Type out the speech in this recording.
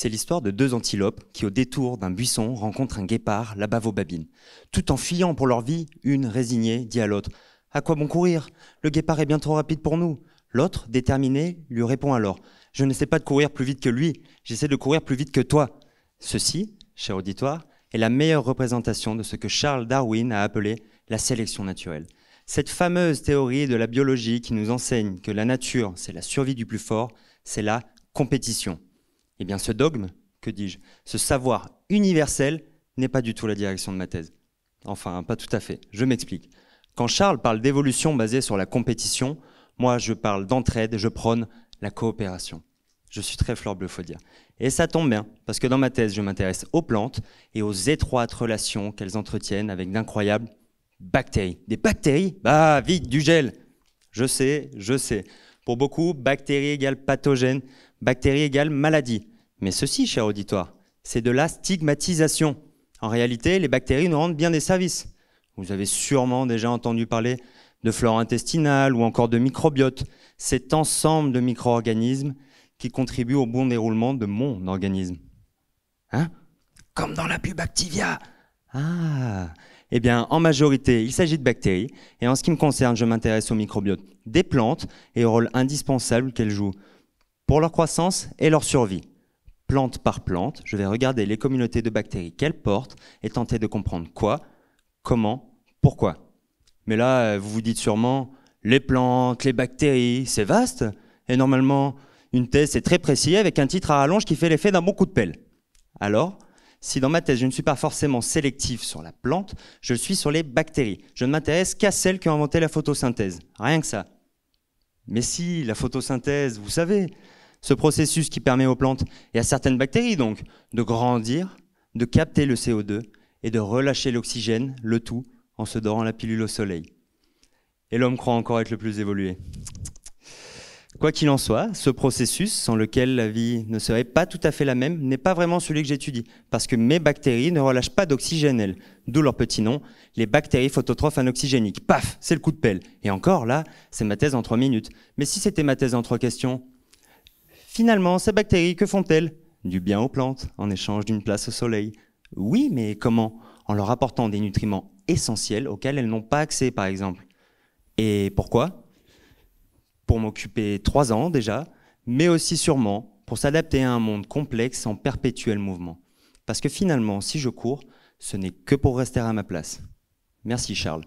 C'est l'histoire de deux antilopes qui, au détour d'un buisson, rencontrent un guépard, la bas Tout en fuyant pour leur vie, une résignée dit à l'autre À quoi bon courir Le guépard est bien trop rapide pour nous. L'autre, déterminé, lui répond alors Je ne sais pas de courir plus vite que lui, j'essaie de courir plus vite que toi. Ceci, cher auditoire, est la meilleure représentation de ce que Charles Darwin a appelé la sélection naturelle. Cette fameuse théorie de la biologie qui nous enseigne que la nature, c'est la survie du plus fort, c'est la compétition. Eh bien, ce dogme, que dis-je, ce savoir universel n'est pas du tout la direction de ma thèse. Enfin, pas tout à fait. Je m'explique. Quand Charles parle d'évolution basée sur la compétition, moi je parle d'entraide, je prône la coopération. Je suis très faut dire. Et ça tombe bien, parce que dans ma thèse, je m'intéresse aux plantes et aux étroites relations qu'elles entretiennent avec d'incroyables bactéries. Des bactéries Bah, vite, du gel Je sais, je sais. Pour beaucoup, bactéries égale pathogènes, bactéries égale maladie. Mais ceci, cher auditoire, c'est de la stigmatisation. En réalité, les bactéries nous rendent bien des services. Vous avez sûrement déjà entendu parler de flore intestinale ou encore de microbiote, cet ensemble de micro-organismes qui contribuent au bon déroulement de mon organisme. Hein Comme dans la pub Activia Ah Eh bien, en majorité, il s'agit de bactéries, et en ce qui me concerne, je m'intéresse aux microbiote des plantes et au rôle indispensable qu'elles jouent pour leur croissance et leur survie. Plante par plante, je vais regarder les communautés de bactéries qu'elles portent et tenter de comprendre quoi, comment, pourquoi. Mais là, euh, vous vous dites sûrement, les plantes, les bactéries, c'est vaste. Et normalement, une thèse, est très précis, avec un titre à rallonge qui fait l'effet d'un bon coup de pelle. Alors, si dans ma thèse, je ne suis pas forcément sélectif sur la plante, je suis sur les bactéries. Je ne m'intéresse qu'à celles qui ont inventé la photosynthèse. Rien que ça. Mais si, la photosynthèse, vous savez, ce processus qui permet aux plantes et à certaines bactéries donc de grandir, de capter le CO2 et de relâcher l'oxygène, le tout en se dorant la pilule au soleil. Et l'homme croit encore être le plus évolué. Quoi qu'il en soit, ce processus sans lequel la vie ne serait pas tout à fait la même n'est pas vraiment celui que j'étudie, parce que mes bactéries ne relâchent pas d'oxygène, elles, d'où leur petit nom, les bactéries phototrophes anoxygéniques. Paf, c'est le coup de pelle. Et encore là, c'est ma thèse en trois minutes. Mais si c'était ma thèse en trois questions, Finalement, ces bactéries, que font-elles Du bien aux plantes, en échange d'une place au soleil. Oui, mais comment En leur apportant des nutriments essentiels auxquels elles n'ont pas accès, par exemple. Et pourquoi Pour m'occuper trois ans déjà, mais aussi sûrement pour s'adapter à un monde complexe en perpétuel mouvement. Parce que finalement, si je cours, ce n'est que pour rester à ma place. Merci Charles.